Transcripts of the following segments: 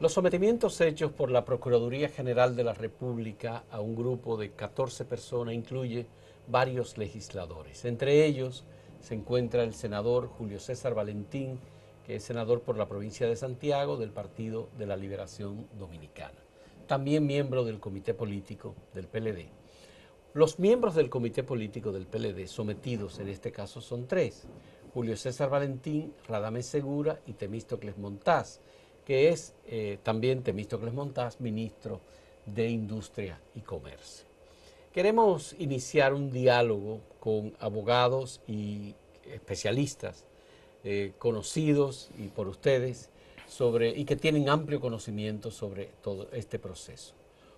Los sometimientos hechos por la Procuraduría General de la República a un grupo de 14 personas incluye varios legisladores. Entre ellos se encuentra el senador Julio César Valentín, que es senador por la provincia de Santiago del Partido de la Liberación Dominicana, también miembro del Comité Político del PLD. Los miembros del Comité Político del PLD sometidos en este caso son tres, Julio César Valentín, Radames Segura y Temístocles Montás que es eh, también Temístocles Montás, ministro de Industria y Comercio. Queremos iniciar un diálogo con abogados y especialistas eh, conocidos y por ustedes sobre, y que tienen amplio conocimiento sobre todo este proceso.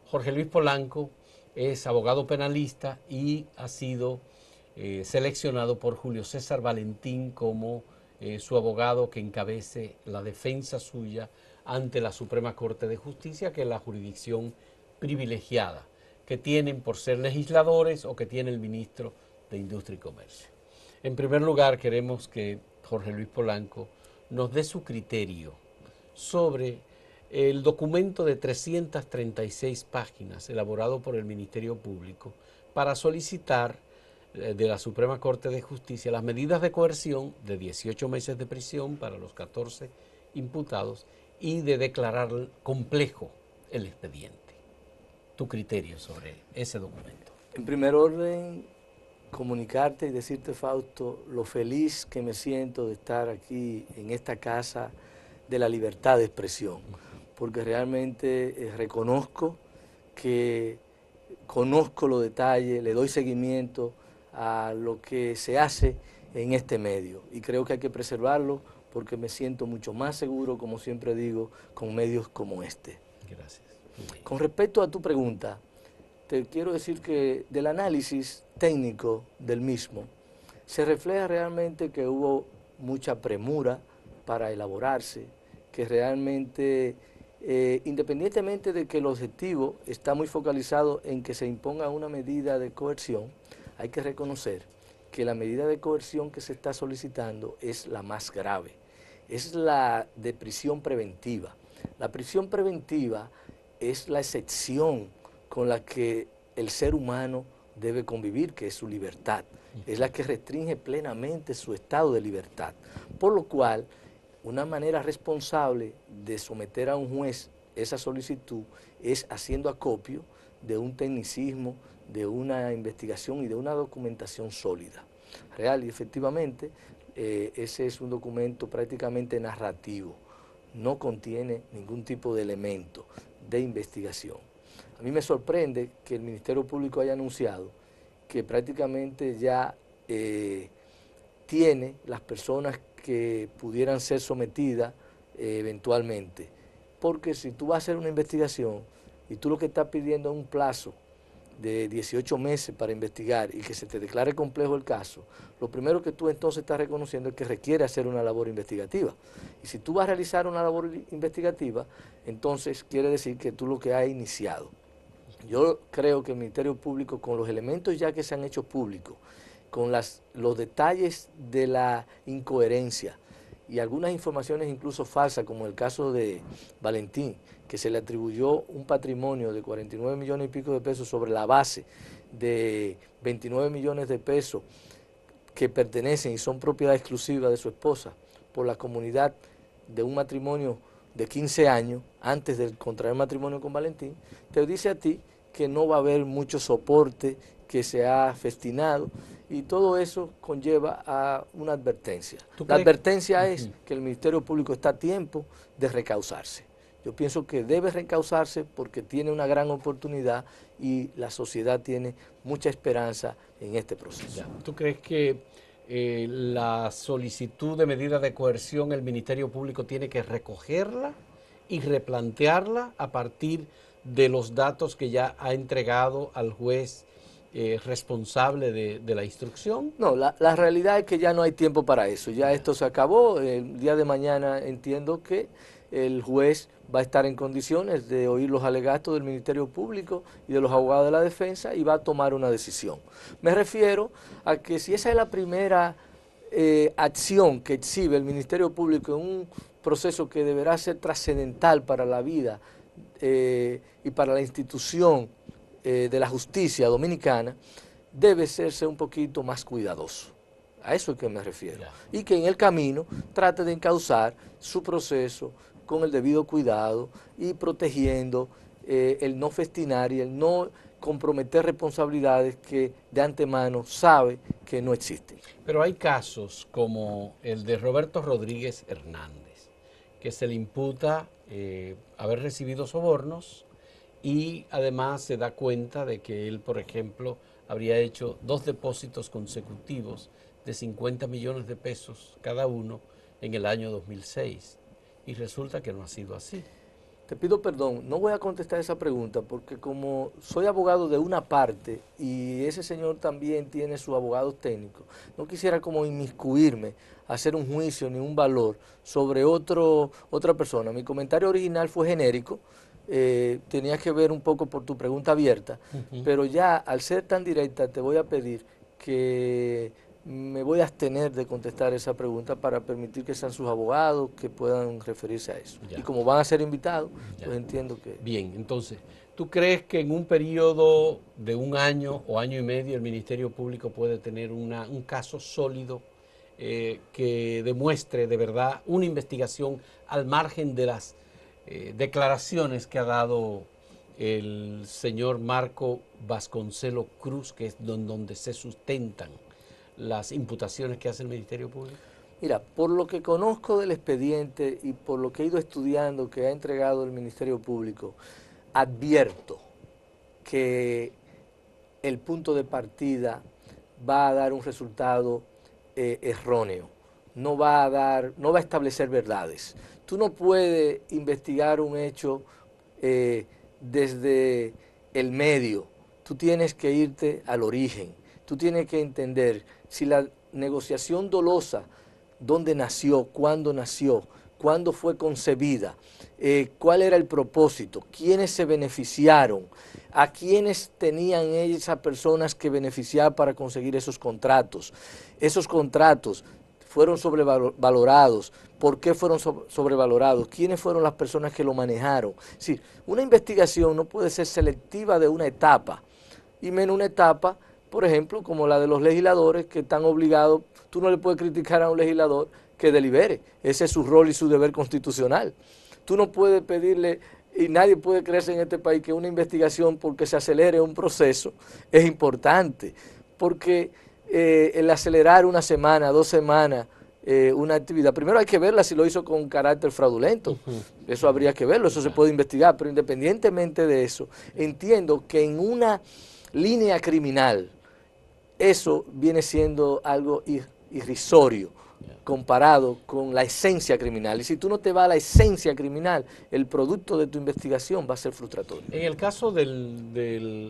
Jorge Luis Polanco es abogado penalista y ha sido eh, seleccionado por Julio César Valentín como eh, su abogado que encabece la defensa suya ante la Suprema Corte de Justicia, que es la jurisdicción privilegiada que tienen por ser legisladores o que tiene el ministro de Industria y Comercio. En primer lugar, queremos que Jorge Luis Polanco nos dé su criterio sobre el documento de 336 páginas elaborado por el Ministerio Público para solicitar eh, de la Suprema Corte de Justicia las medidas de coerción de 18 meses de prisión para los 14 imputados y de declarar complejo el expediente. Tu criterio sobre ese documento. En primer orden, comunicarte y decirte, Fausto, lo feliz que me siento de estar aquí en esta casa de la libertad de expresión, porque realmente eh, reconozco que conozco los detalles, le doy seguimiento a lo que se hace en este medio y creo que hay que preservarlo porque me siento mucho más seguro, como siempre digo, con medios como este. Gracias. Con respecto a tu pregunta, te quiero decir que del análisis técnico del mismo, se refleja realmente que hubo mucha premura para elaborarse, que realmente, eh, independientemente de que el objetivo está muy focalizado en que se imponga una medida de coerción, hay que reconocer que la medida de coerción que se está solicitando es la más grave, es la de prisión preventiva. La prisión preventiva es la excepción con la que el ser humano debe convivir, que es su libertad, es la que restringe plenamente su estado de libertad. Por lo cual, una manera responsable de someter a un juez esa solicitud es haciendo acopio de un tecnicismo, de una investigación y de una documentación sólida, real y efectivamente eh, ese es un documento prácticamente narrativo, no contiene ningún tipo de elemento de investigación. A mí me sorprende que el Ministerio Público haya anunciado que prácticamente ya eh, tiene las personas que pudieran ser sometidas eh, eventualmente. Porque si tú vas a hacer una investigación y tú lo que estás pidiendo es un plazo de 18 meses para investigar y que se te declare complejo el caso, lo primero que tú entonces estás reconociendo es que requiere hacer una labor investigativa. Y si tú vas a realizar una labor investigativa, entonces quiere decir que tú lo que has iniciado. Yo creo que el Ministerio Público, con los elementos ya que se han hecho públicos, con las, los detalles de la incoherencia, y algunas informaciones incluso falsas, como el caso de Valentín, que se le atribuyó un patrimonio de 49 millones y pico de pesos sobre la base de 29 millones de pesos que pertenecen y son propiedad exclusiva de su esposa por la comunidad de un matrimonio de 15 años antes de contraer matrimonio con Valentín, te dice a ti que no va a haber mucho soporte, que se ha festinado y todo eso conlleva a una advertencia. La advertencia es que el Ministerio Público está a tiempo de recausarse. Yo pienso que debe recausarse porque tiene una gran oportunidad y la sociedad tiene mucha esperanza en este proceso. ¿Tú crees que eh, la solicitud de medida de coerción el Ministerio Público tiene que recogerla y replantearla a partir de de los datos que ya ha entregado al juez eh, responsable de, la instrucción? No, la, realidad es que ya no hay tiempo para eso, ya esto se acabó, el día de mañana entiendo que el juez va a estar en condiciones de oír los alegatos del Ministerio Público y de los abogados de la defensa y va a tomar una decisión. Me refiero a que si esa es la primera eh, acción que exhibe el Ministerio Público en un proceso que deberá ser trascendental para la vida eh, y para la institución eh, de la justicia dominicana debe serse un poquito más cuidadoso. A eso es que me refiero. Y que en el camino trate de encauzar su proceso con el debido cuidado y protegiendo eh, el no festinar y el no comprometer responsabilidades que de antemano sabe que no existen. Pero hay casos como el de Roberto Rodríguez Hernández, que se le imputa eh, haber recibido sobornos y además se da cuenta de que él, por ejemplo, habría hecho dos depósitos consecutivos de 50 millones de pesos cada uno en el año 2006 y resulta que no ha sido así. Te pido perdón, no voy a contestar esa pregunta porque como soy abogado de una parte y ese señor también tiene su abogado técnico, no quisiera como inmiscuirme, hacer un juicio ni un valor sobre otro, otra persona. Mi comentario original fue genérico, eh, tenía que ver un poco por tu pregunta abierta, pero ya al ser tan directa te voy a pedir que me voy a abstener de contestar esa pregunta para permitir que sean sus abogados que puedan referirse a eso. Y como van a ser invitados, pues entiendo que... Bien, entonces, ¿tú crees que en un periodo de un año o año y medio el Ministerio Público puede tener una, un caso sólido eh, que demuestre de verdad una investigación al margen de las eh, declaraciones que ha dado el señor Marco Vasconcelo Cruz, que es donde se sustentan? las imputaciones que hace el Ministerio Público? Mira, por lo que conozco del expediente y por lo que he ido estudiando que ha entregado el Ministerio Público, advierto que el punto de partida va a dar un resultado eh, erróneo, no va a dar, no va a establecer verdades. Tú no puedes investigar un hecho eh, desde el medio, tú tienes que irte al origen tú tienes que entender si la negociación dolosa, dónde nació, cuándo nació, cuándo fue concebida, eh, cuál era el propósito, quiénes se beneficiaron, a quiénes tenían esas personas que beneficiar para conseguir esos contratos. Esos contratos fueron sobrevalorados, por qué fueron sobrevalorados, quiénes fueron las personas que lo manejaron. Sí, una investigación no puede ser selectiva de una etapa, y menos una etapa por ejemplo, como la de los legisladores que están obligados, tú no le puedes criticar a un legislador que delibere, ese es su rol y su deber constitucional. Tú no puedes pedirle, y nadie puede creerse en este país, que una investigación porque se acelere un proceso es importante, porque eh, el acelerar una semana, dos semanas, eh, una actividad. Primero hay que verla si lo hizo con carácter fraudulento. Eso habría que verlo, eso se puede investigar. Pero independientemente de eso, entiendo que en una línea criminal, eso viene siendo algo irrisorio comparado con la esencia criminal. Y si tú no te vas a la esencia criminal, el producto de tu investigación va a ser frustratorio. En el caso de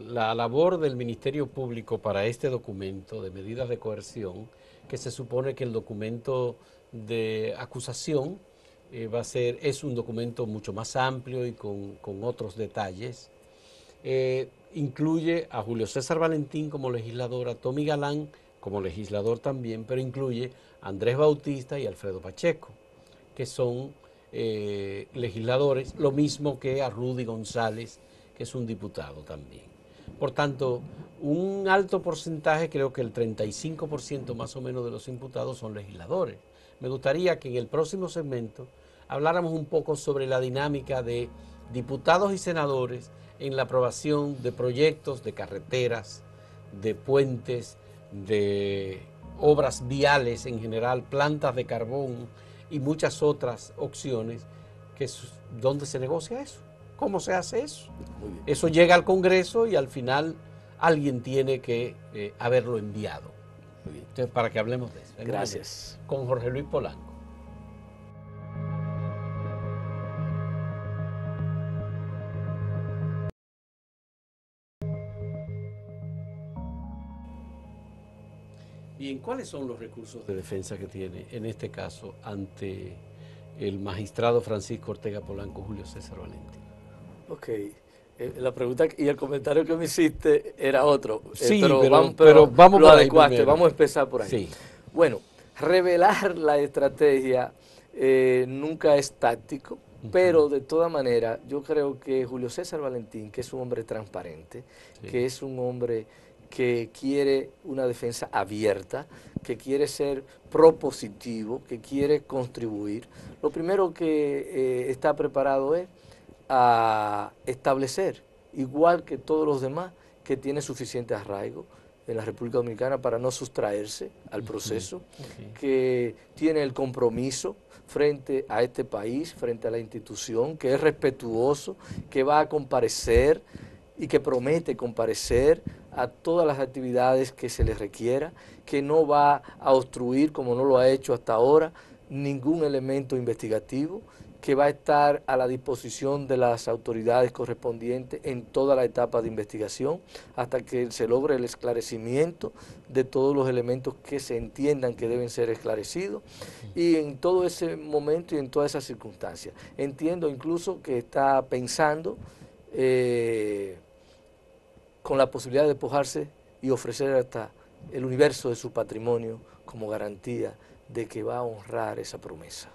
la labor del Ministerio Público para este documento de medidas de coerción, que se supone que el documento de acusación eh, va a ser, es un documento mucho más amplio y con, otros detalles, eh, incluye a Julio César Valentín como legislador, a Tommy Galán como legislador también, pero incluye a Andrés Bautista y Alfredo Pacheco, que son eh, legisladores, lo mismo que a Rudy González, que es un diputado también. Por tanto, un alto porcentaje, creo que el 35% más o menos de los imputados son legisladores. Me gustaría que en el próximo segmento habláramos un poco sobre la dinámica de diputados y senadores en la aprobación de proyectos de carreteras, de puentes, de obras viales en general, plantas de carbón y muchas otras opciones que se negocia eso. ¿Cómo se hace eso? Eso llega al Congreso y al final alguien tiene que eh, haberlo enviado. Entonces, para que hablemos de eso. Gracias. Con Jorge Luis Polanco. cuáles son los recursos de defensa que tiene, en este caso, ante el magistrado Francisco Ortega Polanco Julio César Valentín? Ok, eh, la pregunta y el comentario que me hiciste era otro. Eh, sí, pero, vamos, pero, pero vamos lo vamos a empezar por ahí. Bueno, revelar la estrategia eh, nunca es táctico, pero de toda manera, yo creo que Julio César Valentín, que es un hombre transparente, que es un hombre que quiere una defensa abierta, que quiere ser propositivo, que quiere contribuir, lo primero que eh, está preparado es a establecer, igual que todos los demás, que tiene suficiente arraigo en la República Dominicana para no sustraerse al proceso, que tiene el compromiso frente a este país, frente a la institución, que es respetuoso, que va a comparecer y que promete comparecer a todas las actividades que se les requiera, que no va a obstruir, como no lo ha hecho hasta ahora, ningún elemento investigativo, que va a estar a la disposición de las autoridades correspondientes en toda la etapa de investigación hasta que se logre el esclarecimiento de todos los elementos que se entiendan que deben ser esclarecidos y en todo ese momento y en todas esas circunstancias. Entiendo incluso que está pensando... Eh, con la posibilidad de despojarse y ofrecer hasta el universo de su patrimonio como garantía de que va a honrar esa promesa.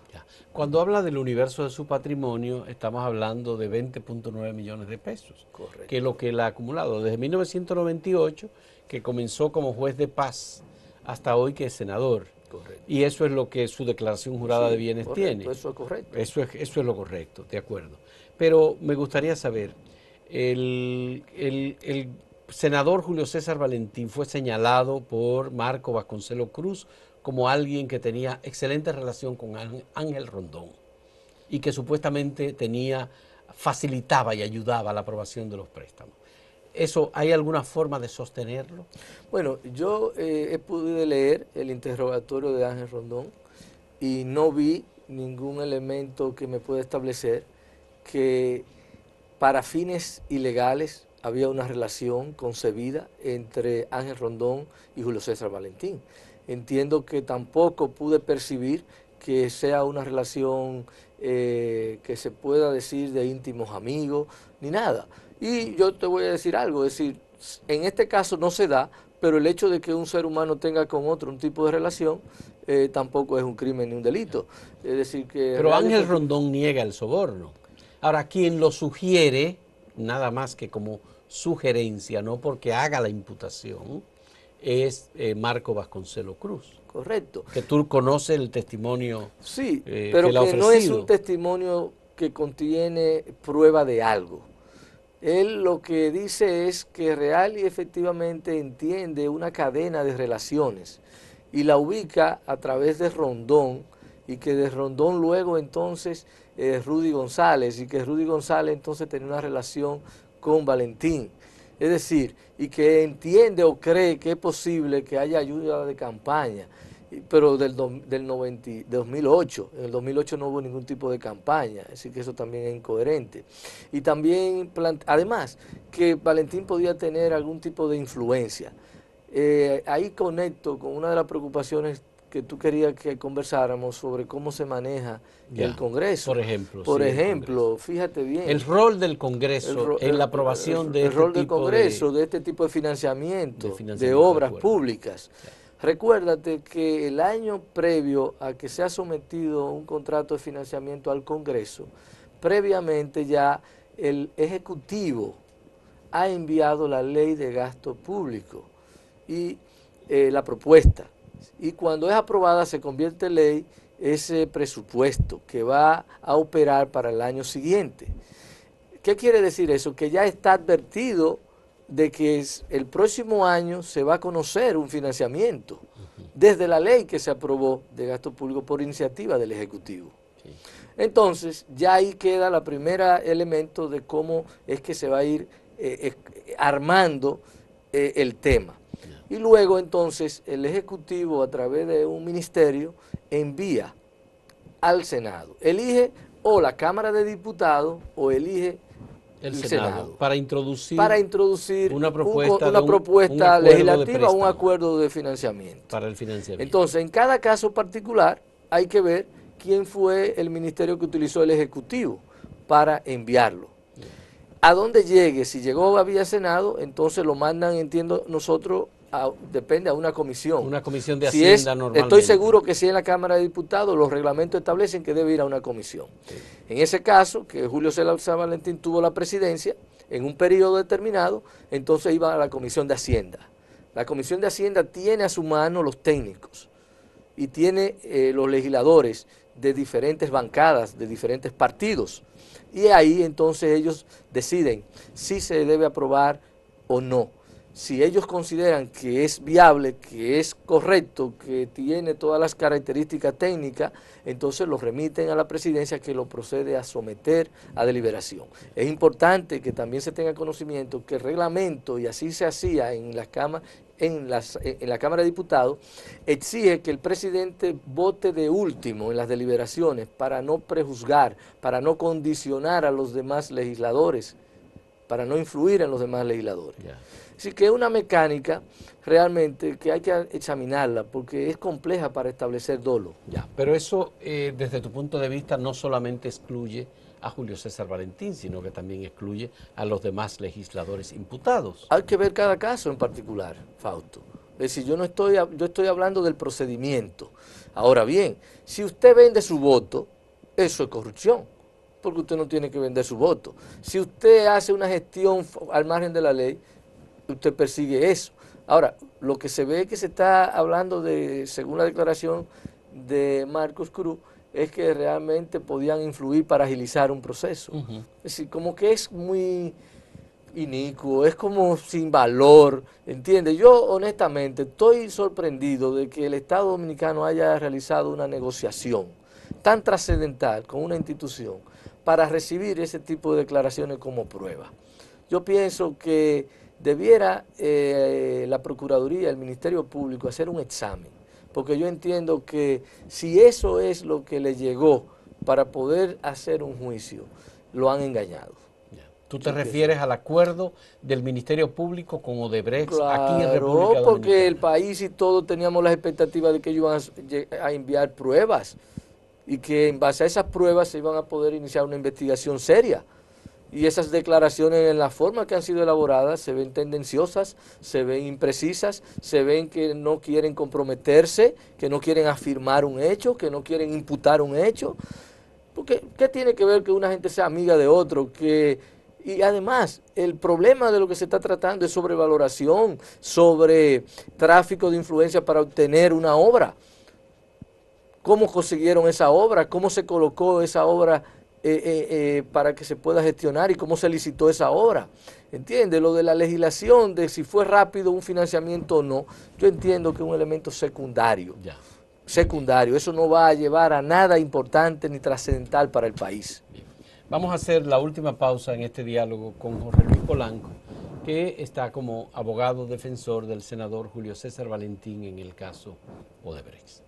Cuando habla del universo de su patrimonio, estamos hablando de 20.9 millones de pesos, Correcto. que es lo que él ha acumulado desde 1998, que comenzó como juez de paz, hasta hoy que es senador. Correcto. Y eso es lo que su declaración jurada de bienes tiene. Eso es correcto. eso es lo correcto, de acuerdo. Pero me gustaría saber, el, senador Julio César Valentín fue señalado por Marco Vasconcelo Cruz como alguien que tenía excelente relación con Ángel Rondón y que supuestamente tenía, facilitaba y ayudaba a la aprobación de los préstamos. ¿Eso hay alguna forma de sostenerlo? Bueno, yo eh, he podido leer el interrogatorio de Ángel Rondón y no vi ningún elemento que me pueda establecer que para fines ilegales había una relación concebida entre Ángel Rondón y Julio César Valentín. Entiendo que tampoco pude percibir que sea una relación eh, que se pueda decir de íntimos amigos, ni nada. Y yo te voy a decir algo, es decir, en este caso no se da, pero el hecho de que un ser humano tenga con otro un tipo de relación eh, tampoco es un crimen ni un delito. Es decir que... Pero Ángel Rondón niega el soborno. Ahora, quien lo sugiere, nada más que como sugerencia, no porque haga la imputación, es eh, Marco Vasconcelo Cruz. Correcto. Que tú conoces el testimonio. Sí, eh, pero que no es un testimonio que contiene prueba de algo. Él lo que dice es que real y efectivamente entiende una cadena de relaciones y la ubica a través de Rondón y que de Rondón luego entonces eh, Rudy González y que Rudy González entonces tenía una relación con Valentín. Es decir, y que entiende o cree que es posible que haya ayuda de campaña, pero del, 2008, en el 2008 no hubo ningún tipo de campaña, así que eso también es incoherente. Y también, además, que Valentín podía tener algún tipo de influencia. Eh, ahí conecto con una de las preocupaciones que tú querías que conversáramos sobre cómo se maneja el Congreso. Por ejemplo. fíjate bien. El rol del Congreso en la aprobación de... El rol este del Congreso, de, este tipo de financiamiento, de, obras públicas. Recuérdate que el año previo a que se ha sometido un contrato de financiamiento al Congreso, previamente ya el Ejecutivo ha enviado la ley de gasto público y eh, la propuesta y cuando es aprobada se convierte en ley ese presupuesto que va a operar para el año siguiente. ¿Qué quiere decir eso? Que ya está advertido de que el próximo año se va a conocer un financiamiento desde la ley que se aprobó de gasto público por iniciativa del Ejecutivo. Entonces, ya ahí queda la primera elemento de cómo es que se va a ir eh, eh, armando eh, el tema. Y luego entonces el Ejecutivo a través de un ministerio envía al Senado. Elige o la Cámara de Diputados o elige el, Senado, para introducir para introducir una propuesta, legislativa una propuesta legislativa un acuerdo de financiamiento para el financiamiento. Entonces, en cada caso particular hay que ver quién fue el ministerio que utilizó el ejecutivo para enviarlo. A dónde llegue, si llegó a vía Senado, entonces lo mandan, entiendo nosotros, depende a una comisión. Una comisión de Hacienda Estoy seguro que si en la Cámara de Diputados, los reglamentos establecen que debe ir a una comisión. En ese caso, que Julio César Valentín tuvo la presidencia, en un periodo determinado, entonces iba a la Comisión de Hacienda. La Comisión de Hacienda tiene a su mano los técnicos y tiene eh, los legisladores de diferentes bancadas, de diferentes partidos. Y ahí entonces ellos deciden si se debe aprobar o no si ellos consideran que es viable, que es correcto, que tiene todas las características técnicas, entonces lo remiten a la presidencia que lo procede a someter a deliberación. Es importante que también se tenga conocimiento que el reglamento, y así se hacía en eh, en, la Cámara de Diputados exige que el presidente vote de último en las deliberaciones para no prejuzgar, para no condicionar a los demás legisladores, para no influir en los demás legisladores. Así que es una mecánica realmente que hay que examinarla porque es compleja para establecer dolo. Ya, pero eso eh, desde tu punto de vista no solamente excluye a Julio César Valentín, sino que también excluye a los demás legisladores imputados. Hay que ver cada caso en particular, Fausto. Es decir, yo no estoy, yo estoy hablando del procedimiento. Ahora bien, si usted vende su voto, eso es corrupción, porque usted no tiene que vender su voto. Si usted hace una gestión al margen de la ley, usted persigue eso. Ahora, lo que se ve que se está hablando de, según la declaración de Marcos Cruz, es que realmente podían influir para agilizar un proceso. Es decir, como que es muy inicuo, es como sin valor, ¿Entiende? Yo honestamente estoy sorprendido de que el Estado Dominicano haya realizado una negociación tan trascendental con una institución para recibir ese tipo de declaraciones como prueba. Yo pienso que debiera eh, la Procuraduría, el Ministerio Público hacer un examen, porque yo entiendo que si eso es lo que le llegó para poder hacer un juicio, lo han engañado. ¿Tú te refieres al acuerdo del Ministerio Público con Odebrecht aquí en República Dominicana? porque el país y todos teníamos las expectativas de que ellos iban a enviar pruebas y que en base a esas pruebas se iban a poder iniciar una investigación seria. Y esas declaraciones en la forma que han sido elaboradas se ven tendenciosas, se ven imprecisas, se ven que no quieren comprometerse, que no quieren afirmar un hecho, que no quieren imputar un hecho. Porque, ¿qué tiene que ver que una gente sea amiga de otro? Que, y además, el problema de lo que se está tratando es sobrevaloración, sobre tráfico de influencia para obtener una obra. ¿Cómo consiguieron esa obra? ¿Cómo se colocó esa obra? Eh, eh, eh, para que se pueda gestionar y cómo se licitó esa obra. ¿Entiendes? Lo de la legislación, de si fue rápido un financiamiento o no, yo entiendo que es un elemento secundario. Secundario, eso no va a llevar a nada importante ni trascendental para el país. Vamos a hacer la última pausa en este diálogo con Jorge Luis Polanco, que está como abogado defensor del senador Julio César Valentín en el caso Odebrecht.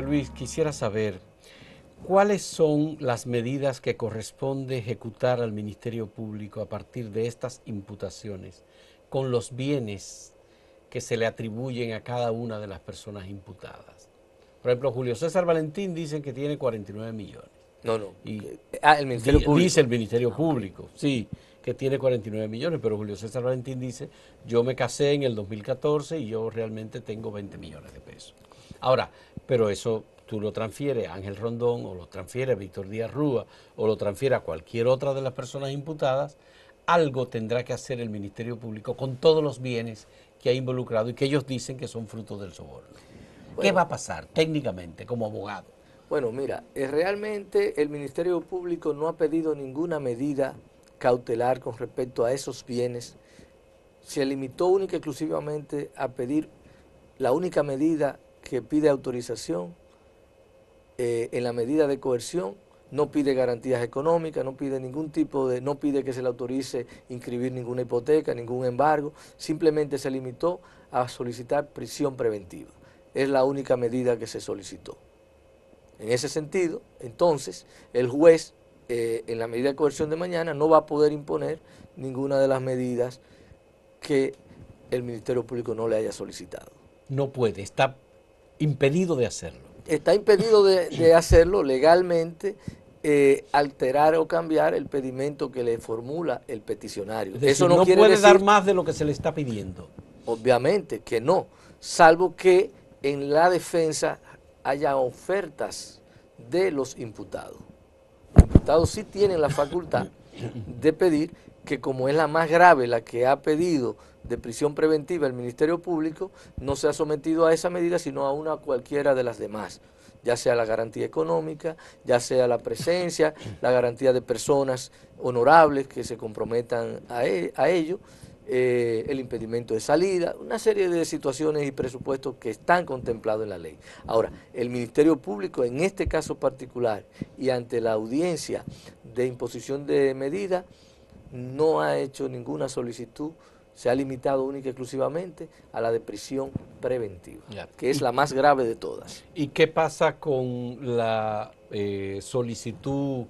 Luis, quisiera saber cuáles son las medidas que corresponde ejecutar al Ministerio Público a partir de estas imputaciones con los bienes que se le atribuyen a cada una de las personas imputadas. Por ejemplo, Julio César Valentín dice que tiene 49 millones. No, no. ah, el Ministerio Dice el Ministerio Público, sí, que tiene 49 millones, pero Julio César Valentín dice, yo me casé en el 2014 y yo realmente tengo 20 millones de pesos. Ahora, pero eso tú lo transfieres a Ángel Rondón o lo transfieres a Víctor Díaz Rúa o lo transfieres a cualquier otra de las personas imputadas, algo tendrá que hacer el Ministerio Público con todos los bienes que ha involucrado y que ellos dicen que son frutos del soborno. ¿Qué va a pasar técnicamente como abogado? Bueno, mira, eh, realmente el Ministerio Público no ha pedido ninguna medida cautelar con respecto a esos bienes. Se limitó única y exclusivamente a pedir la única medida que pide autorización eh, en la medida de coerción, no pide garantías económicas, no pide ningún tipo de, no pide que se le autorice inscribir ninguna hipoteca, ningún embargo, simplemente se limitó a solicitar prisión preventiva. Es la única medida que se solicitó. En ese sentido, entonces, el juez, eh, en la medida de coerción de mañana, no va a poder imponer ninguna de las medidas que el Ministerio Público no le haya solicitado. No puede, está impedido de hacerlo. Está impedido de, hacerlo legalmente, eh, alterar o cambiar el pedimento que le formula el peticionario. decir, Eso no, puede dar más de lo que se le está pidiendo. Obviamente que no, salvo que en la defensa haya ofertas de los imputados. Los imputados sí tienen la facultad de pedir que como es la más grave, la que ha pedido de prisión preventiva el Ministerio Público, no se ha sometido a esa medida, sino a una cualquiera de las demás, ya sea la garantía económica, ya sea la presencia, la garantía de personas honorables que se comprometan a, e, ello, eh, el impedimento de salida, una serie de situaciones y presupuestos que están contemplados en la ley. Ahora, el Ministerio Público en este caso particular y ante la audiencia de imposición de medida no ha hecho ninguna solicitud, se ha limitado única y exclusivamente a la de prisión preventiva, que es la más grave de todas. ¿Y qué pasa con la eh, solicitud,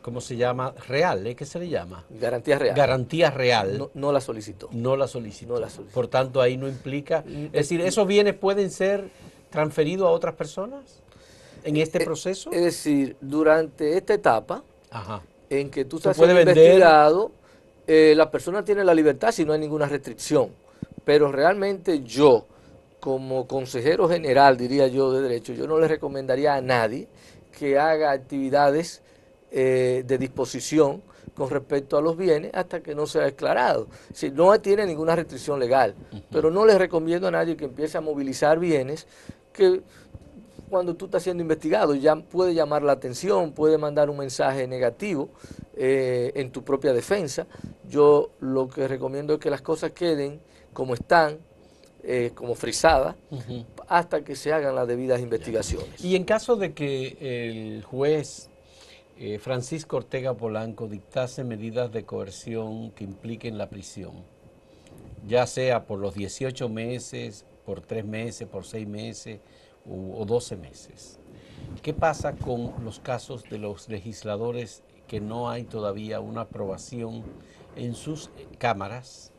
cómo se llama, real? Eh? ¿Qué se le llama? Garantía real. Garantía real. No, no, la solicitó. No la solicitó. No la solicitó. Por tanto, ahí no implica... Mm, es decir, mm, ¿esos bienes pueden ser transferidos a otras personas en eh, este eh, proceso? Es decir, durante esta etapa... Ajá en que tú estás puede investigado, eh, la persona tiene la libertad si no hay ninguna restricción. Pero realmente yo, como consejero general, diría yo, de derecho, yo no le recomendaría a nadie que haga actividades eh, de disposición con respecto a los bienes hasta que no sea declarado. Si no tiene ninguna restricción legal, pero no les recomiendo a nadie que empiece a movilizar bienes que cuando tú estás siendo investigado, ya puede llamar la atención, puede mandar un mensaje negativo eh, en tu propia defensa. Yo lo que recomiendo es que las cosas queden como están, eh, como frisadas, hasta que se hagan las debidas investigaciones. Y en caso de que el juez eh, Francisco Ortega Polanco dictase medidas de coerción que impliquen la prisión, ya sea por los 18 meses, por 3 meses, por 6 meses, o, 12 meses. ¿Qué pasa con los casos de los legisladores que no hay todavía una aprobación en sus cámaras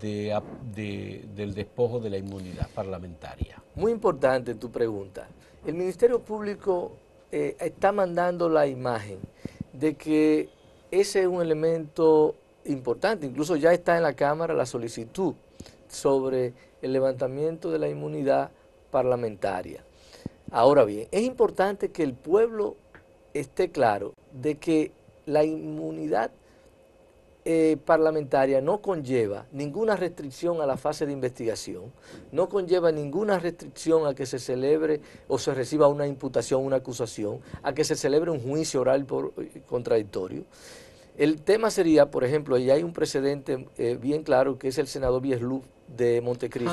del despojo de la inmunidad parlamentaria? Muy importante tu pregunta. El Ministerio Público eh, está mandando la imagen de que ese es un elemento importante, incluso ya está en la Cámara la solicitud sobre el levantamiento de la inmunidad parlamentaria. Ahora bien, es importante que el pueblo esté claro de que la inmunidad eh, parlamentaria no conlleva ninguna restricción a la fase de investigación, no conlleva ninguna restricción a que se celebre o se reciba una imputación, una acusación, a que se celebre un juicio oral eh, contradictorio. El tema sería, por ejemplo, y hay un precedente eh, bien claro que es el senador Biesluf de Montecristi,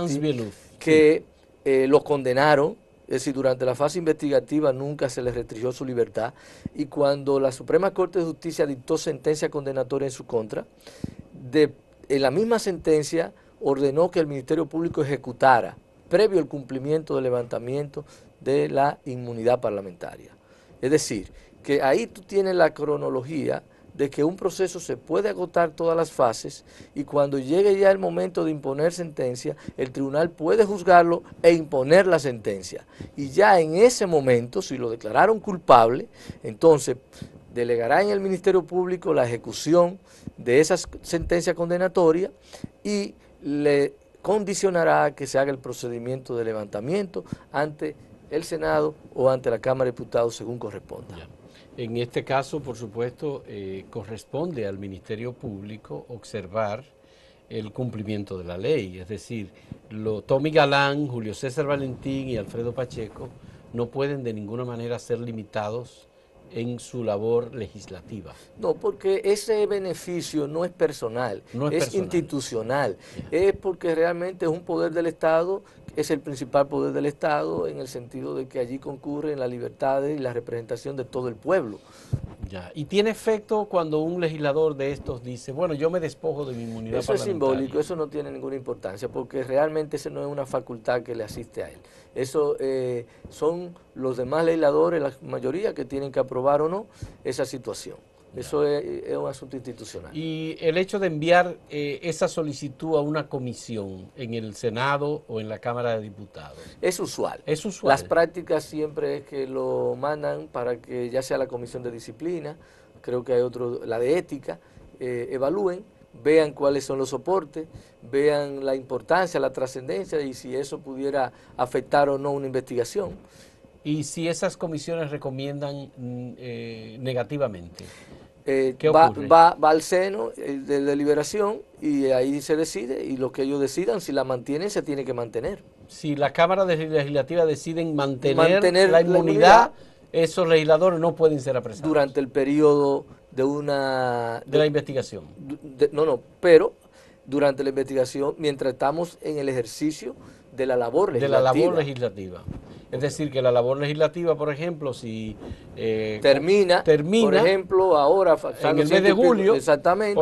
que... Lo eh, los condenaron, es decir, durante la fase investigativa nunca se les restringió su libertad y cuando la Suprema Corte de Justicia dictó sentencia condenatoria en su contra, de, en la misma sentencia ordenó que el Ministerio Público ejecutara, previo al cumplimiento del levantamiento de la inmunidad parlamentaria. Es decir, que ahí tú tienes la cronología de que un proceso se puede agotar todas las fases y cuando llegue ya el momento de imponer sentencia, el tribunal puede juzgarlo e imponer la sentencia. Y ya en ese momento, si lo declararon culpable, entonces delegará en el Ministerio Público la ejecución de esa sentencia condenatoria y le condicionará que se haga el procedimiento de levantamiento ante el Senado o ante la Cámara de Diputados según corresponda. En este caso, por supuesto, eh, corresponde al Ministerio Público observar el cumplimiento de la ley. Es decir, lo, Tommy Galán, Julio César Valentín y Alfredo Pacheco no pueden de ninguna manera ser limitados en su labor legislativa. No, porque ese beneficio no es personal, es, institucional, es porque realmente es un poder del Estado, es el principal poder del Estado en el sentido de que allí concurren las libertades y la representación de todo el pueblo. Ya. Y tiene efecto cuando un legislador de estos dice, bueno, yo me despojo de mi inmunidad. Eso es simbólico, eso no tiene ninguna importancia, porque realmente esa no es una facultad que le asiste a él. Eso eh, son los demás legisladores, la mayoría que tienen que aprobar o no esa situación. Eso es, un asunto institucional. Y el hecho de enviar eh, esa solicitud a una comisión en el Senado o en la Cámara de Diputados. Es usual. Es Las prácticas siempre es que lo mandan para que ya sea la Comisión de Disciplina, creo que hay otro, la de Ética, eh, evalúen, vean cuáles son los soportes, vean la importancia, la trascendencia y si eso pudiera afectar o no una investigación y si esas comisiones recomiendan mm, eh, negativamente. Eh, va, va, al seno eh, de deliberación y ahí se decide y lo que ellos decidan, si la mantienen, se tiene que mantener. Si la Cámara Legislativa deciden mantener, la, inmunidad, esos legisladores no pueden ser apresados. Durante el periodo de una... De, la investigación. no, no, pero durante la investigación, mientras estamos en el ejercicio de la labor legislativa. De la labor legislativa. Es decir, que la labor legislativa, por ejemplo, si termina, eh, termina, por ejemplo, ahora en el mes de julio, exactamente,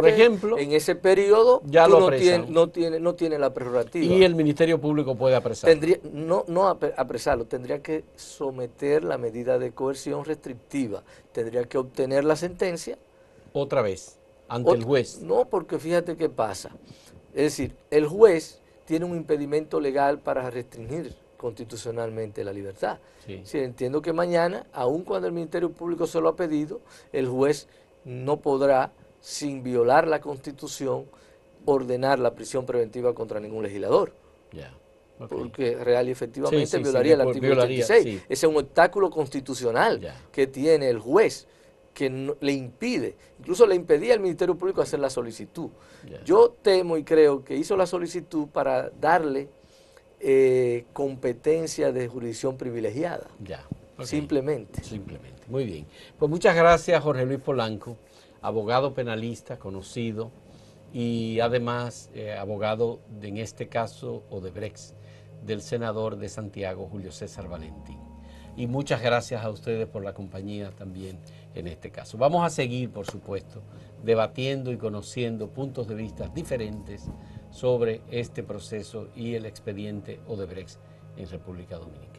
en ese periodo ya no, tiene, no tiene la prerrogativa y el ministerio público puede apresarlo. Tendría, no no apresarlo, tendría que someter la medida de coerción restrictiva, tendría que obtener la sentencia otra vez ante el juez. No, porque fíjate qué pasa. Es decir, el juez tiene un impedimento legal para restringir constitucionalmente la libertad. Sí. entiendo que mañana, aun cuando el Ministerio Público se lo ha pedido, el juez no podrá, sin violar la Constitución, ordenar la prisión preventiva contra ningún legislador. Porque real y efectivamente violaría el artículo Ese es un obstáculo constitucional que tiene el juez que le impide, incluso le impedía al Ministerio Público hacer la solicitud. Yo temo y creo que hizo la solicitud para darle eh, competencia de jurisdicción privilegiada. Ya. Simplemente. Simplemente. Muy bien. Pues muchas gracias, Jorge Luis Polanco, abogado penalista conocido y además eh, abogado, en este caso, o de Brex, del senador de Santiago, Julio César Valentín. Y muchas gracias a ustedes por la compañía también en este caso. Vamos a seguir, por supuesto, debatiendo y conociendo puntos de vista diferentes sobre este proceso y el expediente Odebrecht en República Dominicana.